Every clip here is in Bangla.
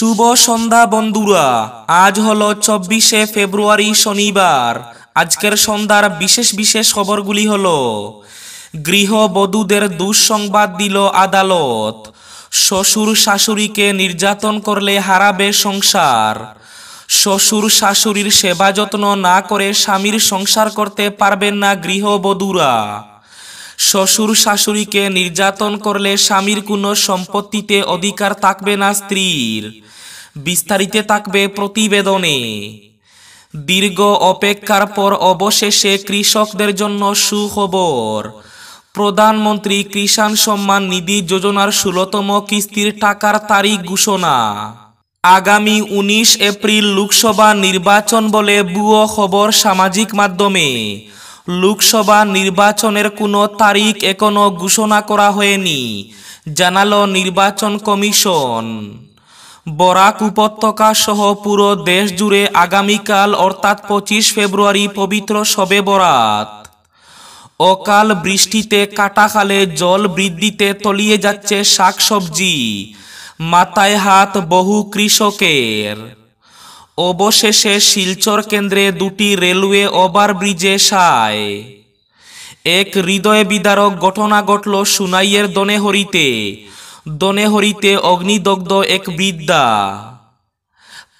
শুভ সন্ধ্যা বন্ধুরা আজ হলো চব্বিশে ফেব্রুয়ারি শনিবার আজকের সন্ধ্যার বিশেষ বিশেষ খবরগুলি হল গৃহবধূদের দুঃসংবাদ দিল আদালত শ্বশুর শাশুড়িকে নির্যাতন করলে হারাবে সংসার শ্বশুর শাশুড়ির সেবা যত্ন না করে স্বামীর সংসার করতে পারবেন না গৃহবধূরা শ্বশুর শাশুড়িকে নির্যাতন করলে স্বামীর কোনো সম্পত্তিতে অধিকার থাকবে না স্ত্রীর বিস্তারিত থাকবে প্রতিবেদনে দীর্ঘ অপেক্ষার পর অবশেষে কৃষকদের জন্য সুখবর প্রধানমন্ত্রী কিষাণ সম্মান নিধি যোজনার ষোলতম কিস্তির টাকার তারিখ ঘোষণা আগামী ১৯ এপ্রিল লোকসভা নির্বাচন বলে ভুয়ো খবর সামাজিক মাধ্যমে লোকসভা নির্বাচনের কোনো তারিখ এখনও ঘোষণা করা হয়নি জানালো নির্বাচন কমিশন বরাক উপত্যকা সহ পুরো দেশ জুড়ে আগামীকাল অর্থাৎ পঁচিশ ফেব্রুয়ারি পবিত্র শবে বরাত অকাল বৃষ্টিতে কাটাখালে জল বৃদ্ধিতে তলিয়ে যাচ্ছে শাকসবজি মাথায় হাত বহু কৃষকের অবশেষে শিলচর কেন্দ্রে দুটি রেলওয়ে ওভারব্রিজে সায় এক হৃদয় বিদারক ঘটনা ঘটল সুনাইয়ের হরিতে দনেহরিতে অগ্নিদগ্ধ এক বৃদ্ধা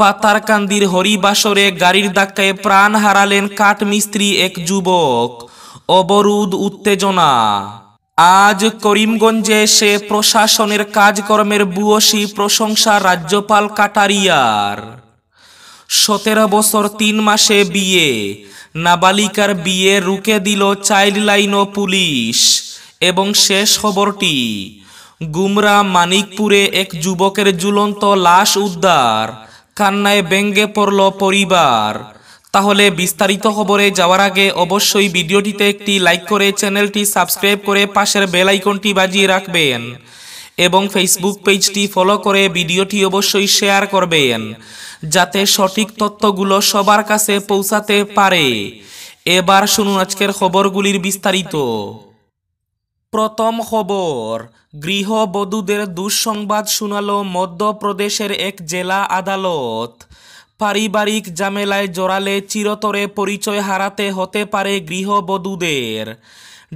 পাতারকান্দির হরিবাসরে গাড়ির ধাক্কায় প্রাণ হারালেন কাঠ মিস্ত্রি এক যুবক অবরোধ উত্তেজনা আজ করিমগঞ্জে সে প্রশাসনের কাজকর্মের বুয়সী প্রশংসা রাজ্যপাল কাটারিয়ার সতেরো বছর তিন মাসে বিয়ে নাবালিকার বিয়ে রুকে দিল চাইল্ড লাইন ও পুলিশ এবং শেষ খবরটি গুমরা মানিকপুরে এক যুবকের ঝুলন্ত লাশ উদ্ধার কান্নায় ব্যঙ্গে পড়ল পরিবার তাহলে বিস্তারিত খবরে যাওয়ার আগে অবশ্যই ভিডিওটিতে একটি লাইক করে চ্যানেলটি সাবস্ক্রাইব করে পাশের বেল আইকনটি বাজিয়ে রাখবেন এবং ফেসবুক পেজটি ফলো করে ভিডিওটি অবশ্যই শেয়ার করবেন যাতে সঠিক তথ্যগুলো সবার কাছে পৌঁছাতে পারে এবার শুনুন আজকের খবরগুলির বিস্তারিত প্রথম খবর গৃহবধূদের দুঃসংবাদ শোনাল মধ্যপ্রদেশের এক জেলা আদালত পারিবারিক জামেলায় জড়ালে চিরতরে পরিচয় হারাতে হতে পারে গৃহবধূদের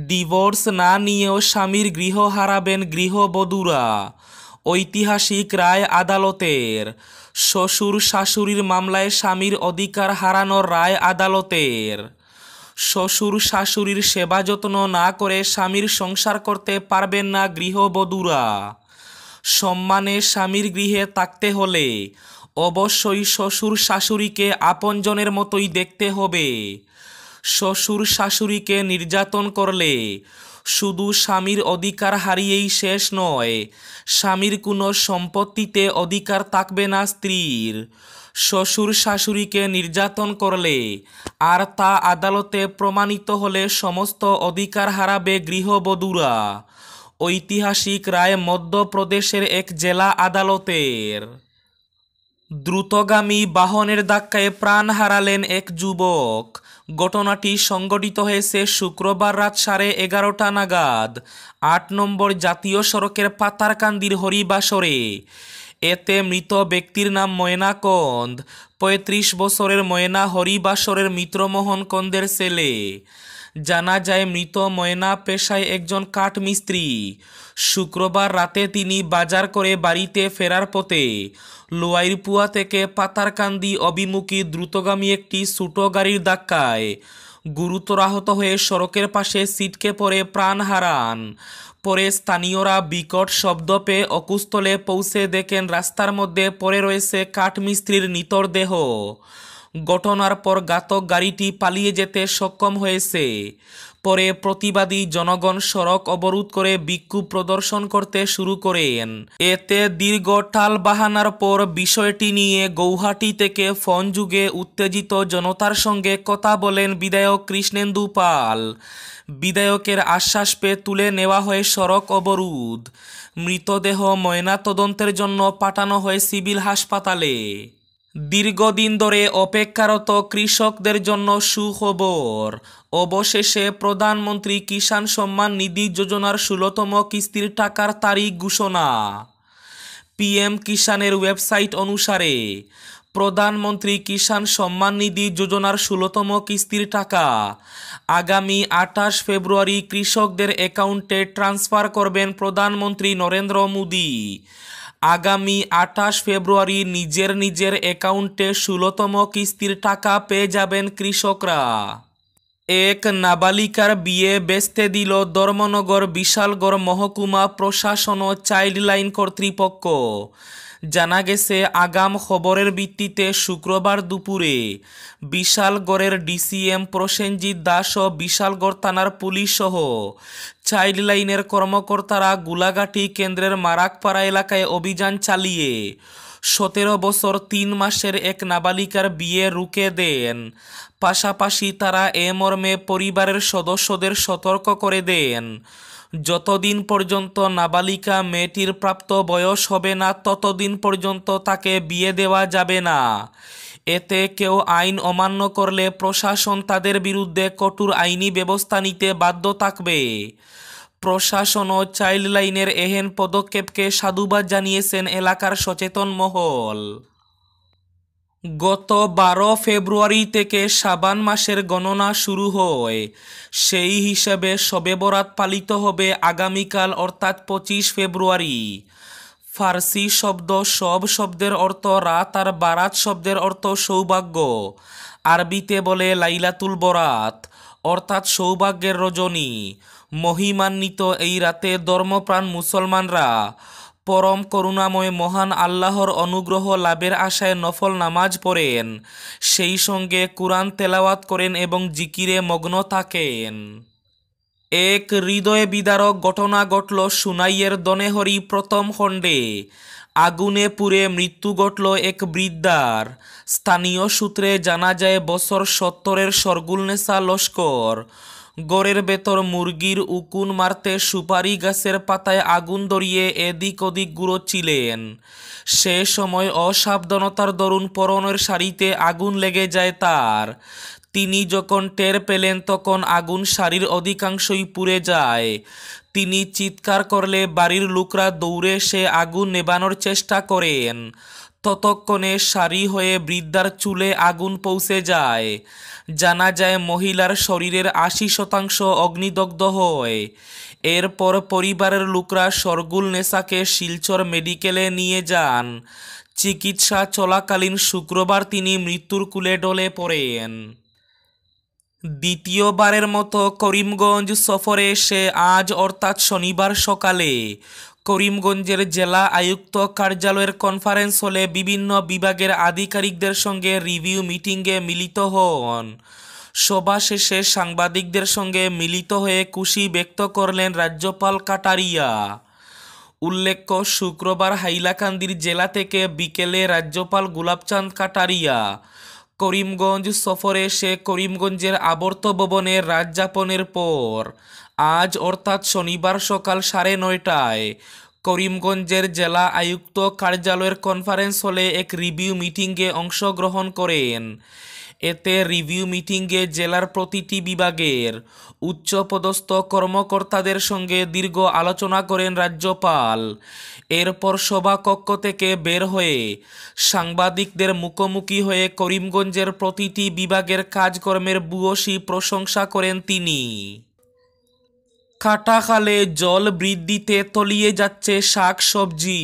ডিভোর্স না নিয়েও স্বামীর গৃহ হারাবেন গৃহবধূরা ঐতিহাসিক রায় আদালতের শ্বশুর শাশুড়ির মামলায় স্বামীর অধিকার হারানোর রায় আদালতের শ্বশুর শাশুড়ির সেবা যত্ন না করে স্বামীর সংসার করতে পারবেন না গৃহবধূরা সম্মানে স্বামীর গৃহে থাকতে হলে অবশ্যই শ্বশুর শাশুড়িকে আপনজনের মতোই দেখতে হবে শ্বশুর শাশুড়িকে নির্যাতন করলে শুধু স্বামীর অধিকার হারিয়েই শেষ নয় স্বামীর কোনো সম্পত্তিতে অধিকার থাকবে না স্ত্রীর শ্বশুর শাশুড়িকে নির্যাতন করলে আর তা আদালতে প্রমাণিত হলে সমস্ত অধিকার হারাবে গৃহবধূরা ঐতিহাসিক রায় মধ্যপ্রদেশের এক জেলা আদালতের দ্রুতগামী বাহনের ধাক্কায় প্রাণ হারালেন এক যুবক ঘটনাটি সংঘটিত হয়েছে শুক্রবার রাত সাড়ে এগারোটা নাগাদ আট নম্বর জাতীয় সড়কের পাতারকান্দির হরিবাসরে এতে মৃত ব্যক্তির নাম ময়না কন্দ পঁয়ত্রিশ বছরের ময়না হরিবাসরের মিত্রমোহন কন্দের ছেলে জানা যায় মৃত ময়না পেশায় একজন কাঠ মিস্ত্রি শুক্রবার রাতে তিনি বাজার করে বাড়িতে ফেরার পথে লোয়াইরপুয়া থেকে পাতারকান্দি অভিমুখী দ্রুতগামী একটি ছোটো গাড়ির ধাক্কায় গুরুতর আহত হয়ে সড়কের পাশে সিটকে পড়ে প্রাণ হারান পরে স্থানীয়রা বিকট শব্দ পেয়ে অকুস্থলে পৌঁছে দেখেন রাস্তার মধ্যে পড়ে রয়েছে কাঠমিস্ত্রির নিতর দেহ ঘটনার পর ঘাতক গাড়িটি পালিয়ে যেতে সক্ষম হয়েছে পরে প্রতিবাদী জনগণ সড়ক অবরোধ করে বিক্ষোভ প্রদর্শন করতে শুরু করেন এতে দীর্ঘ টাল বাহানার পর বিষয়টি নিয়ে গৌহাটি থেকে ফোন যুগে উত্তেজিত জনতার সঙ্গে কথা বলেন বিধায়ক কৃষ্ণেন্দু পাল বিধায়কের আশ্বাস পেয়ে তুলে নেওয়া হয় সড়ক অবরোধ মৃতদেহ ময়নাতদন্তের জন্য পাঠানো হয় সিভিল হাসপাতালে দীর্ঘদিন ধরে অপেক্ষারত কৃষকদের জন্য সুখবর অবশেষে প্রধানমন্ত্রী কিষাণ সম্মান নিধি যোজনার ষোলতম কিস্তির টাকার তারিখ ঘোষণা পিএম কিষাণের ওয়েবসাইট অনুসারে প্রধানমন্ত্রী কিষাণ সম্মান নিধি যোজনার ষোলতম কিস্তির টাকা আগামী আঠাশ ফেব্রুয়ারি কৃষকদের অ্যাকাউন্টে ট্রান্সফার করবেন প্রধানমন্ত্রী নরেন্দ্র মোদী আগামী আঠাশ ফেব্রুয়ারি নিজের নিজের অ্যাকাউন্টে ষোলোতম কিস্তির টাকা পেয়ে যাবেন কৃষকরা এক নাবালিকার বিয়ে বেস্তে দিল ধর্মনগর বিশালগড় মহকুমা প্রশাসন ও চাইল্ড লাইন কর্তৃপক্ষ জানা গেছে আগাম খবরের ভিত্তিতে শুক্রবার দুপুরে বিশালগড়ের ডিসিএম প্রসেনজিৎ দাস ও বিশালগড় থানার পুলিশ সহ চাইল্ড লাইনের কর্মকর্তারা গুলাঘাটি কেন্দ্রের মারাকপাড়া এলাকায় অভিযান চালিয়ে সতেরো বছর তিন মাসের এক নাবালিকার বিয়ে রুকে দেন পাশাপাশি তারা এ মর্মে পরিবারের সদস্যদের সতর্ক করে দেন যতদিন পর্যন্ত নাবালিকা মেয়েটির প্রাপ্ত বয়স হবে না ততদিন পর্যন্ত তাকে বিয়ে দেওয়া যাবে না এতে কেউ আইন অমান্য করলে প্রশাসন তাদের বিরুদ্ধে কঠোর আইনি ব্যবস্থা নিতে বাধ্য থাকবে প্রশাসন ও চাইল্ড লাইনের এহেন পদক্ষেপকে সাধুবাদ জানিয়েছেন এলাকার সচেতন মহল গত বারো ফেব্রুয়ারি থেকে সাবান মাসের গণনা শুরু হয় সেই হিসাবে শবে বরাত পালিত হবে আগামীকাল অর্থাৎ পঁচিশ ফেব্রুয়ারি ফার্সি শব্দ সব শব্দের অর্থ রাত আর বারাত শব্দের অর্থ সৌভাগ্য আরবিতে বলে লাইলাতুল বরাত অর্থাৎ সৌভাগ্যের রজনী মহিমান্বিত এই রাতে ধর্মপ্রাণ মুসলমানরা পরম করুণাময় মহান আল্লাহর অনুগ্রহ লাভের আশায় নফল নামাজ পড়েন সেই সঙ্গে কোরআন তেলাওয়াত করেন এবং জিকিরে মগ্ন থাকেন এক হৃদয় বিদারক ঘটনা ঘটল সুনাইয়ের দনেহরি প্রথম খণ্ডে আগুনে পুড়ে মৃত্যু ঘটল এক বৃদ্ধার স্থানীয় সূত্রে জানা যায় বছর সত্তরের সরগুলনেসা লস্কর গড়ের ভেতর মুরগির উকুন মারতে সুপারি গাছের পাতায় আগুন ধরিয়ে এদিক ওদিক গুঁড়ো চিলেন সে সময় অসাবধানতার দরুন পরনের শাড়িতে আগুন লেগে যায় তার তিনি যখন টের পেলেন তখন আগুন শাড়ির অধিকাংশই পুড়ে যায় তিনি চিৎকার করলে বাড়ির লোকরা দৌড়ে সে আগুন নেবানোর চেষ্টা করেন ততক্ষণে সারি হয়ে বৃদ্ধার চুলে আগুন পৌঁছে যায় জানা যায় মহিলার শরীরের আশি শতাংশ অগ্নিদগ্ধ হয় এরপর পরিবারের লোকরা সরগুল নেশাকে শিলচর মেডিকেলে নিয়ে যান চিকিৎসা চলাকালীন শুক্রবার তিনি মৃত্যুর কুলে ডলে পড়েন দ্বিতীয়বারের মতো করিমগঞ্জ সফরে এসে আজ অর্থাৎ শনিবার সকালে করিমগঞ্জের জেলা আয়ুক্ত কার্যালয়ের কনফারেন্স হলে বিভিন্ন বিভাগের আধিকারিকদের সঙ্গে রিভিউ মিটিংয়ে মিলিত হন সভা শেষে সাংবাদিকদের সঙ্গে মিলিত হয়ে খুশি ব্যক্ত করলেন রাজ্যপাল কাটারিয়া উল্লেখ্য শুক্রবার হাইলাকান্দির জেলা থেকে বিকেলে রাজ্যপাল গোলাপচাঁদ কাটারিয়া করিমগঞ্জ সফরে সে করিমগঞ্জের আবর্ত ভবনে রাত যাপনের পর আজ অর্থাৎ শনিবার সকাল সাড়ে নয়টায় করিমগঞ্জের জেলা আয়ুক্ত কার্যালয়ের কনফারেন্স হলে এক রিভিউ মিটিংয়ে অংশগ্রহণ করেন এতে রিভিউ মিটিংয়ে জেলার প্রতিটি বিভাগের উচ্চপদস্থ কর্মকর্তাদের সঙ্গে দীর্ঘ আলোচনা করেন রাজ্যপাল এরপর সভাকক্ষ থেকে বের হয়ে সাংবাদিকদের মুখোমুখি হয়ে করিমগঞ্জের প্রতিটি বিভাগের কাজকর্মের ভূয়সী প্রশংসা করেন তিনি কাটাখালে জল বৃদ্ধিতে তলিয়ে যাচ্ছে শাক সবজি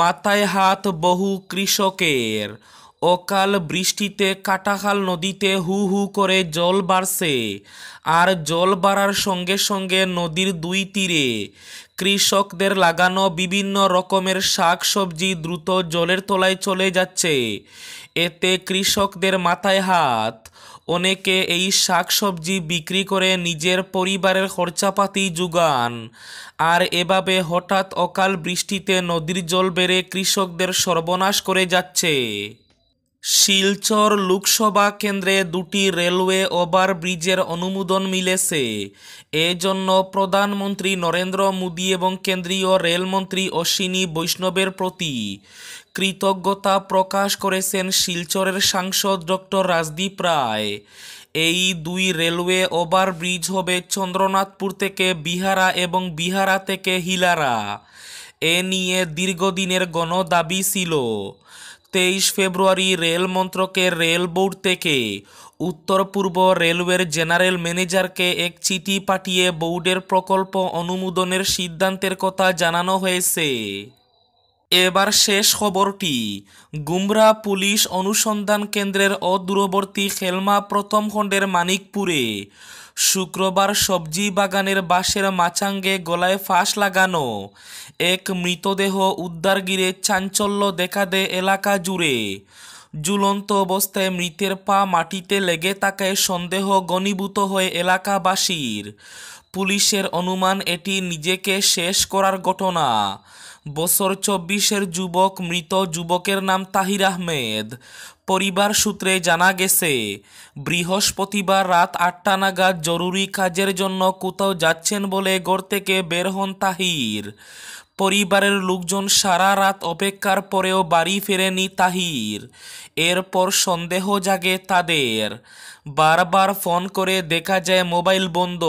মাথায় হাত বহু কৃষকের অকাল বৃষ্টিতে কাটাখাল নদীতে হু হু করে জল বাড়ছে আর জল বাড়ার সঙ্গে সঙ্গে নদীর দুই তীরে কৃষকদের লাগানো বিভিন্ন রকমের শাক সবজি দ্রুত জলের তলায় চলে যাচ্ছে এতে কৃষকদের মাথায় হাত অনেকে এই শাক সবজি বিক্রি করে নিজের পরিবারের খরচাপাতি যোগান আর এভাবে হঠাৎ অকাল বৃষ্টিতে নদীর জল বেড়ে কৃষকদের সর্বনাশ করে যাচ্ছে শিলচর লোকসভা কেন্দ্রে দুটি রেলওয়ে ওভারব্রিজের অনুমোদন মিলেছে এজন্য প্রধানমন্ত্রী নরেন্দ্র মোদী এবং কেন্দ্রীয় রেলমন্ত্রী অশ্বিনী বৈষ্ণবের প্রতি কৃতজ্ঞতা প্রকাশ করেছেন শিলচরের সাংসদ ডক্টর রাজদীপ রায় এই দুই রেলওয়ে ওভারব্রিজ হবে চন্দ্রনাথপুর থেকে বিহারা এবং বিহারা থেকে হিলারা এ নিয়ে দীর্ঘদিনের গণ দাবি ছিল তেইশ ফেব্রুয়ারি রেল মন্ত্রকের রেল বোর্ড থেকে উত্তর পূর্ব রেলওয়ের জেনারেল ম্যানেজারকে এক চিঠি পাঠিয়ে বোর্ডের প্রকল্প অনুমোদনের সিদ্ধান্তের কথা জানানো হয়েছে এবার শেষ খবরটি গুমরা পুলিশ অনুসন্ধান কেন্দ্রের অদূরবর্তী খেলমা প্রথম খণ্ডের মানিকপুরে শুক্রবার সবজি বাগানের বাঁশের মাচাঙ্গে গলায় ফাঁস লাগানো এক মৃতদেহ উদ্ধার গিরে চাঞ্চল্য দেখা দেয় এলাকা জুড়ে ঝুলন্ত অবস্থায় মৃতের পা মাটিতে লেগে থাকায় সন্দেহ গণীভূত হয়ে এলাকাবাসীর পুলিশের অনুমান এটি নিজেকে শেষ করার ঘটনা বছর চব্বিশের যুবক মৃত যুবকের নাম তাহির আহমেদ পরিবার সূত্রে জানা গেছে বৃহস্পতিবার রাত আটটা নাগাদ জরুরি কাজের জন্য কোথাও যাচ্ছেন বলে গড় থেকে বের হন তাহির পরিবারের লোকজন সারা রাত অপেক্ষার পরেও বাড়ি ফেরেনি তাহির এরপর সন্দেহ জাগে তাদের বারবার ফোন করে দেখা যায় মোবাইল বন্ধ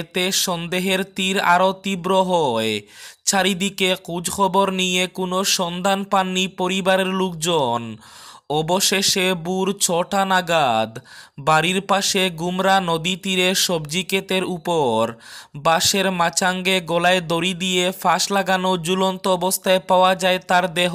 এতে সন্দেহের তীর আরও তীব্র হয় চারিদিকে খোঁজখবর নিয়ে কোনো সন্ধান পাননি পরিবারের লোকজন অবশেষে বুর ছটা নাগাদ বাড়ির পাশে গুমরা নদী তীরে সবজি ক্ষেতের উপর বাঁশের মাচাঙ্গে গলায় দড়ি দিয়ে ফাঁস লাগানো ঝুলন্ত অবস্থায় পাওয়া যায় তার দেহ